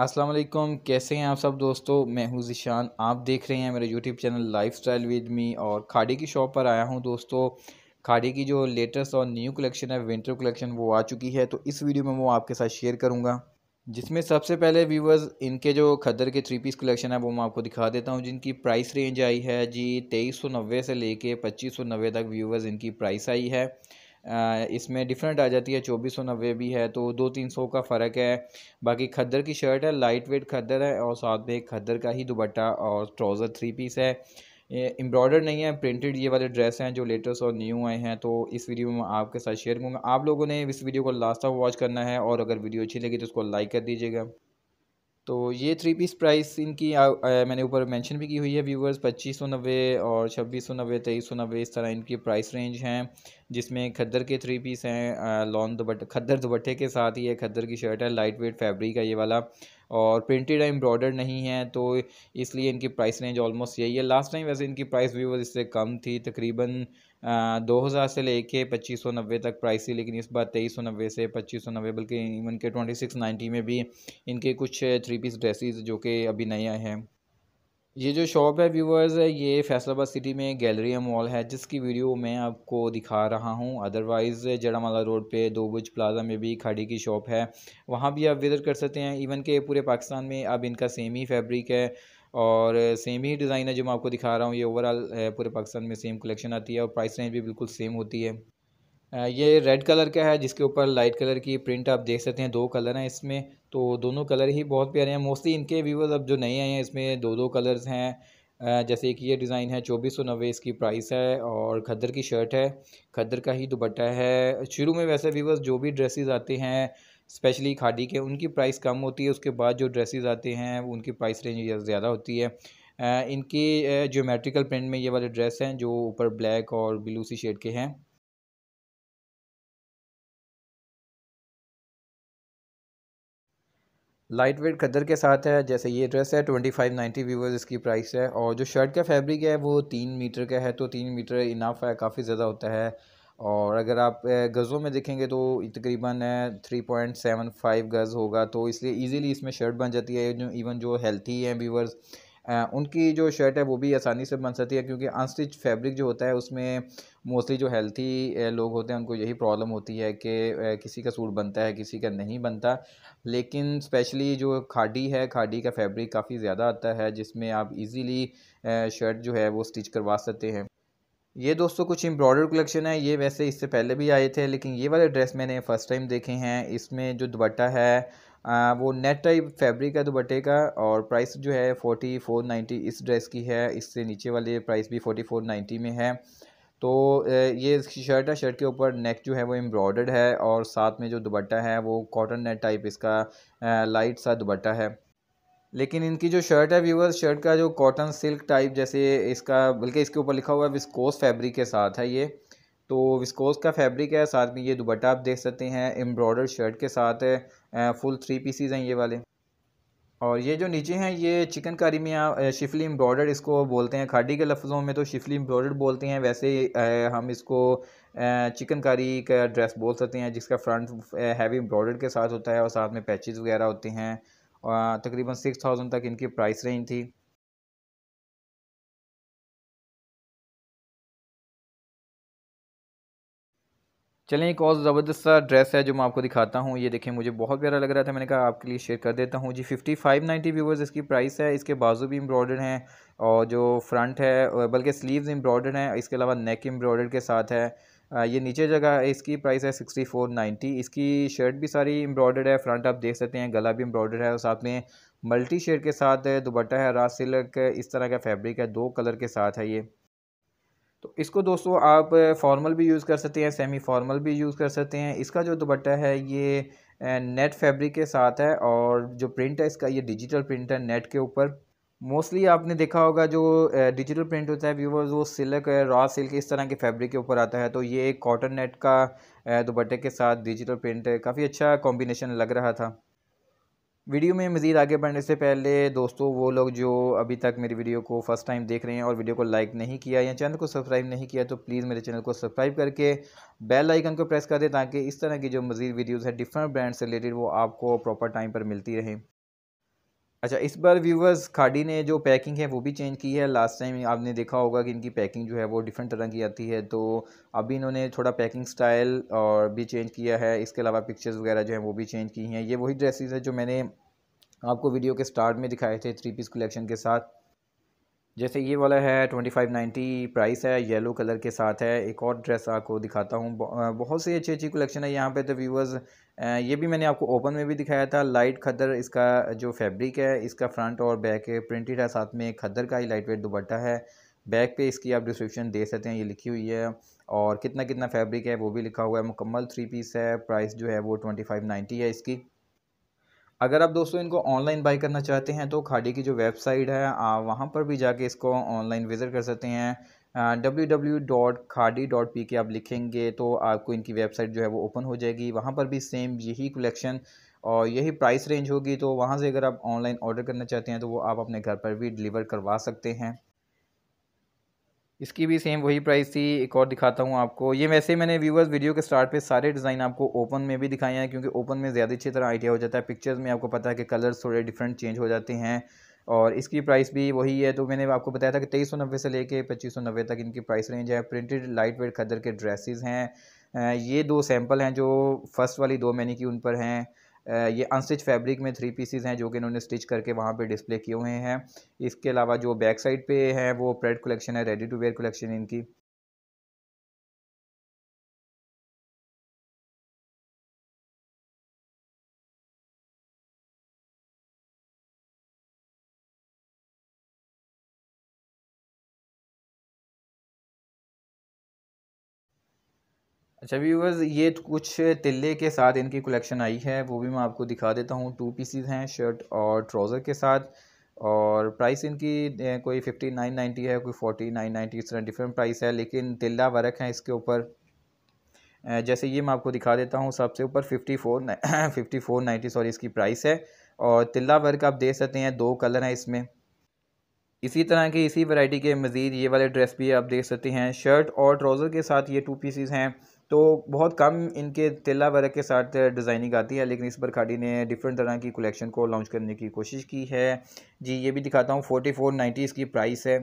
अस्सलाम वालेकुम कैसे हैं आप सब दोस्तों मैं हूं ज़िशान आप देख रहे हैं मेरे YouTube channel life style with me और खाड़ी की शॉप पर आया हूं दोस्तों खाड़ी की जो लेटेस्ट और न्यू कलेक्शन है विंटर कलेक्शन वो आ चुकी है तो इस वीडियो में वो आपके साथ शेयर करूँगा जिसमें सबसे पहले व्यूवर्स इनके जो खदर के थ्री पीस कलेक्शन है वो मैं आपको दिखा देता हूँ जिनकी प्राइस रेंज आई है जी तेईस से लेके पच्चीस तक व्यूवर्स इनकी प्राइस आई है इसमें डिफरेंट आ जाती है चौबीस सौ नब्बे भी है तो दो तीन सौ का फ़र्क है बाकी खद्दर की शर्ट है लाइट वेट खद्दर है और साथ में एक खद्दर का ही दुपट्टा और ट्राउज़र थ्री पीस है एम्ब्रॉयडर नहीं है प्रिंटेड ये वाले ड्रेस हैं जो लेटेस्ट और न्यू आए हैं तो इस वीडियो में आपके साथ शेयर करूँगा आप लोगों ने इस वीडियो को लास्ट तक वॉच करना है और अगर वीडियो अच्छी लगी तो उसको लाइक कर दीजिएगा तो ये थ्री पीस प्राइस इनकी आ, आ, मैंने ऊपर मेंशन भी की हुई है व्यूवर्स पच्चीस सौ नब्बे और छब्बीस सौ नब्बे तेईस सौ नब्बे इस तरह इनकी प्राइस रेंज हैं जिसमें खद्दर के थ्री पीस हैं लॉन्ग दुपट्टे खद्दर दुपट्टे के साथ ही है खद्दर की शर्ट है लाइट वेट फैब्रिक है ये वाला और प्रिंटेड एम्ब्रॉयडर्ड नहीं है तो इसलिए इनकी प्राइस रेंज ऑलमोस्ट यही है लास्ट टाइम वैसे इनकी प्राइस भी इससे कम थी तकरीबन दो हज़ार से लेके पच्चीस सौ नब्बे तक प्राइस थी लेकिन इस बार तेईस सौ नब्बे से पच्चीस सौ नब्बे बल्कि इवन के ट्वेंटी सिक्स नाइन्टी में भी इनके कुछ थ्री पीस ड्रेसेस जो कि अभी नए आए हैं ये जो शॉप है व्यूवर्स ये फैसलाबाद सिटी में गैलरिया मॉल है जिसकी वीडियो मैं आपको दिखा रहा हूँ अदरवाइज़ जड़ामाला रोड पे दो बुज प्लाजा में भी खाड़ी की शॉप है वहाँ भी आप विज़िट कर सकते हैं इवन के पूरे पाकिस्तान में अब इनका सेम ही फैब्रिक है और सेम ही डिज़ाइन है जो मैं आपको दिखा रहा हूँ ये ओवरऑल पूरे पाकिस्तान में सेम कलेक्शन आती है और प्राइस रेंज भी बिल्कुल सेम होती है ये रेड कलर का है जिसके ऊपर लाइट कलर की प्रिंट आप देख सकते हैं दो कलर हैं इसमें तो दोनों कलर ही बहुत प्यारे हैं मोस्टली इनके व्यूवर्स अब जो नए आए हैं इसमें दो दो कलर्स हैं जैसे कि ये डिज़ाइन है चौबीस सौ नब्बे इसकी प्राइस है और खद्दर की शर्ट है खद्दर का ही दुपट्टा है शुरू में वैसे व्यूवर्स जो भी ड्रेसेस आते हैं स्पेशली खादी के उनकी प्राइस कम होती है उसके बाद जो ड्रेसेस आते हैं उनकी प्राइस रेंज ज़्यादा होती है इनकी ज्योमेट्रिकल प्रिंट में ये वाले ड्रेस हैं जो ऊपर ब्लैक और ब्लू सी शेड के हैं लाइट वेट कदर के साथ है जैसे ये ड्रेस है ट्वेंटी फाइव नाइन्टी व्यूवर्स इसकी प्राइस है और जो शर्ट का फैब्रिक है वो तीन मीटर का है तो तीन मीटर इनाफ है काफ़ी ज़्यादा होता है और अगर आप गज़ों में देखेंगे तो तकरीबन थ्री पॉइंट सेवन फाइव गज़ होगा तो इसलिए ईजीली इसमें शर्ट बन जाती है जो इवन जो हेल्थी हैं व्यूवर्स उनकी जो शर्ट है वो भी आसानी से बन सकती है क्योंकि अनस्टिच फैब्रिक जो होता है उसमें मोस्टली जो हेल्थी लोग होते हैं उनको यही प्रॉब्लम होती है कि किसी का सूट बनता है किसी का नहीं बनता लेकिन स्पेशली जो खाडी है खाडी का फैब्रिक काफ़ी ज़्यादा आता है जिसमें आप इजीली शर्ट जो है वो स्टिच करवा सकते हैं ये दोस्तों कुछ एम्ब्रॉयडर कलेक्शन है ये वैसे इससे पहले भी आए थे लेकिन ये वाले ड्रेस मैंने फ़र्स्ट टाइम देखे हैं इसमें जो दुपट्टा है आ, वो नेट टाइप फैब्रिक है दुपट्टे का और प्राइस जो है फोर्टी फोर नाइन्टी इस ड्रेस की है इससे नीचे वाले प्राइस भी फोर्टी फोर नाइन्टी में है तो ये शर्ट है शर्ट के ऊपर नेक जो है वो एम्ब्रॉयडर्ड है और साथ में जो दुपट्टा है वो कॉटन नेट टाइप इसका लाइट सा दुपट्टा है लेकिन इनकी जो शर्ट है व्यूवर्स शर्ट का जो कॉटन सिल्क टाइप जैसे इसका बल्कि इसके ऊपर लिखा हुआ है विस्कोस फैब्रिक के साथ है ये तो विस्कोस का फैब्रिक है साथ में ये दुबट्टा आप देख सकते हैं एम्ब्रॉयडर शर्ट के साथ है फुल थ्री पीसीज हैं ये वाले और ये जो नीचे हैं ये चिकनकारी में शिफली एम्ब्रॉयडर इसको बोलते हैं खाड़ी के लफ्ज़ों में तो शिफली एम्ब्रॉयडर बोलते हैं वैसे हम इसको चिकनकारी का ड्रेस बोल सकते हैं जिसका फ्रंट हैवी एम्ब्रॉयडर के साथ होता है और साथ में पैचेज़ वगैरह होते हैं तकरीबन सिक्स थाउजेंड तक इनकी प्राइस रेंज थी चलें एक और ज़बरदस्त सा ड्रेस है जो मैं आपको दिखाता हूँ ये देखें मुझे बहुत प्यारा लग रहा था मैंने कहा आपके लिए शेयर कर देता हूँ जी फिफ्टी फाइव नाइन्टी व्यूवर्स इसकी प्राइस है इसके बाजू भी एम्ब्रॉयडर्ड हैं और जो फ्रंट है बल्कि स्लीव्स एम्ब्रॉयडर्ड हैं इसके अलावा नेक एम्ब्रॉयडर्ड के साथ है ये नीचे जगह इसकी प्राइस है सिक्सटी फोर नाइन्टी इसकी शर्ट भी सारी एम्ब्रॉयडर्ड है फ्रंट आप देख सकते हैं गला भी एम्ब्रॉयडर्ड है और साथ में मल्टी शेड के साथ दुपट्टा है रास सिल्क इस तरह का फैब्रिक है दो कलर के साथ है ये तो इसको दोस्तों आप फॉर्मल भी यूज़ कर सकते हैं सेमी फॉर्मल भी यूज़ कर सकते हैं इसका जो दुपट्टा है ये नेट फैब्रिक के साथ है और जो प्रिंट है इसका ये डिजिटल प्रिंट है नेट के ऊपर मोस्टली आपने देखा होगा जो डिजिटल प्रिंट होता है व्यूवर्स वो सिल्क रॉ सिल्क इस तरह के फैब्रिक के ऊपर आता है तो ये एक कॉटन नेट का दुपट्टे के साथ डिजिटल प्रिंट काफ़ी अच्छा कॉम्बिनेशन लग रहा था वीडियो में मज़ीद आगे बढ़ने से पहले दोस्तों वो लोग जो अभी तक मेरी वीडियो को फर्स्ट टाइम देख रहे हैं और वीडियो को लाइक नहीं किया या चैनल को सब्सक्राइब नहीं किया तो प्लीज़ मेरे चैनल को सब्सक्राइब करके बेल आइकन को प्रेस कर दें ताकि इस तरह की जो मज़ीद वीडियोज़ है डिफरेंट ब्रांड से रिलेटेड वो आपको प्रॉपर टाइम पर मिलती रहे अच्छा इस बार व्यूवर्स खाड़ी ने जो पैकिंग है वो भी चेंज की है लास्ट टाइम आपने देखा होगा कि इनकी पैकिंग जो है वो डिफरेंट तरह की आती है तो अभी इन्होंने थोड़ा पैकिंग स्टाइल और भी चेंज किया है इसके अलावा पिक्चर्स वगैरह जो हैं वो भी चेंज की हैं ये वही ड्रेसेस है जो मैंने आपको वीडियो के स्टार्ट में दिखाए थे थ्री पीस कलेक्शन के साथ जैसे ये वाला है ट्वेंटी फाइव नाइन्टी प्राइस है येलो कलर के साथ है एक और ड्रेस आपको दिखाता हूँ बहुत सी अच्छी अच्छी कलेक्शन है यहाँ पे तो व्यूवर्स ये भी मैंने आपको ओपन में भी दिखाया था लाइट खदर इसका जो फैब्रिक है इसका फ्रंट और बैक प्रिंटेड है साथ में खदर का ही लाइट वेट दुबट्टा है बैक पे इसकी आप डिस्क्रिप्शन दे सकते हैं ये लिखी हुई है और कितना कितना फैब्रिक है वो भी लिखा हुआ है मुकम्मल थ्री पीस है प्राइस जो है वो ट्वेंटी फाइव नाइन्टी है इसकी अगर आप दोस्तों इनको ऑनलाइन बाई करना चाहते हैं तो खाड़ी की जो वेबसाइट है आप वहाँ पर भी जाके इसको ऑनलाइन विज़िट कर सकते हैं W W dot Khaadi dot P K आप लिखेंगे तो आपको इनकी वेबसाइट जो है वो ओपन हो जाएगी वहाँ पर भी सेम यही कलेक्शन और यही प्राइस रेंज होगी तो वहाँ से अगर आप ऑनलाइन ऑर्डर करना चाहते हैं तो वो आप अपने घर पर भी डिलीवर करवा सकते हैं इसकी भी सेम वही प्राइस थी एक और दिखाता हूँ आपको ये वैसे मैंने व्यूवर्स वीडियो के स्टार्ट पे सारे डिज़ाइन आपको ओपन में भी दिखाए हैं क्योंकि ओपन में ज़्यादा अच्छी तरह आइडिया हो जाता है पिक्चर्स में आपको पता है कि कलर्स थोड़े डिफरेंट चेंज हो जाते हैं और इसकी प्राइस भी वही है तो मैंने आपको बताया था कि तेईस सौ नब्बे से लेकर पच्चीस सौ नब्बे तक इनकी प्राइस रेंज है प्रिंटेड लाइट वेट खदर के ड्रेसिज़ हैं ये दो सैम्पल हैं जो फर्स्ट वाली दो मैंने की उन पर हैं ये अनस्टिच फैब्रिक में थ्री पीसीज हैं जो कि इन्होंने स्टिच करके वहाँ पे डिस्प्ले किए हुए हैं इसके अलावा जो बैक साइड पे है वो प्रेड कलेक्शन है रेडी टू वेयर कलेक्शन इनकी अच्छा व्यूवर्स ये तो कुछ तिल्ले के साथ इनकी कलेक्शन आई है वो भी मैं आपको दिखा देता हूँ टू पीसीज हैं शर्ट और ट्राउज़र के साथ और प्राइस इनकी कोई फिफ्टी नाइन नाइन्टी है कोई फोर्टी नाइन नाइन्टी इस तरह डिफरेंट प्राइस है लेकिन तिल्ला वर्क है इसके ऊपर जैसे ये मैं आपको दिखा देता हूँ सबसे ऊपर fifty four fifty four ninety sorry इसकी प्राइस है और तिल्ला वर्क आप देख सकते हैं दो कलर हैं इसमें इसी तरह के इसी वैरायटी के मज़ीद ये वाले ड्रेस भी आप देख सकते हैं शर्ट और ट्राउज़र के साथ ये टू पीसीज हैं तो बहुत कम इनके तेला वर्क के साथ डिज़ाइनिंग आती है लेकिन इस पर खाड़ी ने डिफरेंट तरह की कलेक्शन को लॉन्च करने की कोशिश की है जी ये भी दिखाता हूँ फोर्टी फोर नाइन्टी इसकी प्राइस है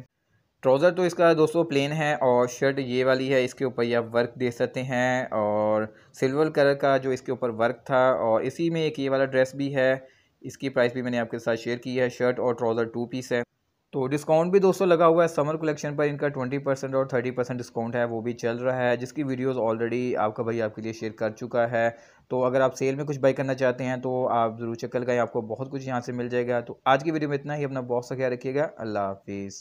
ट्राउज़र तो इसका दोस्तों प्लेन है और शर्ट ये वाली है इसके ऊपर ये आप वर्क दे सकते हैं और सिल्वर कलर का जो इसके ऊपर वर्क था और इसी में एक ये वाला ड्रेस भी है इसकी प्राइस भी मैंने आपके साथ शेयर की है शर्ट और ट्राउज़र टू पीस है तो डिस्काउंट भी दोस्तों लगा हुआ है समर कलेक्शन पर इनका ट्वेंटी परसेंट और थर्टी परसेंट डिस्काउंट है वो भी चल रहा है जिसकी वीडियोस ऑलरेडी आपका भाई आपके लिए शेयर कर चुका है तो अगर आप सेल में कुछ बाई करना चाहते हैं तो आप ज़रूर चक्कर गए आपको बहुत कुछ यहाँ से मिल जाएगा तो आज की वीडियो में इतना ही अपना बहुत सा ख्याल रखिएगा अल्लाह हाफिज़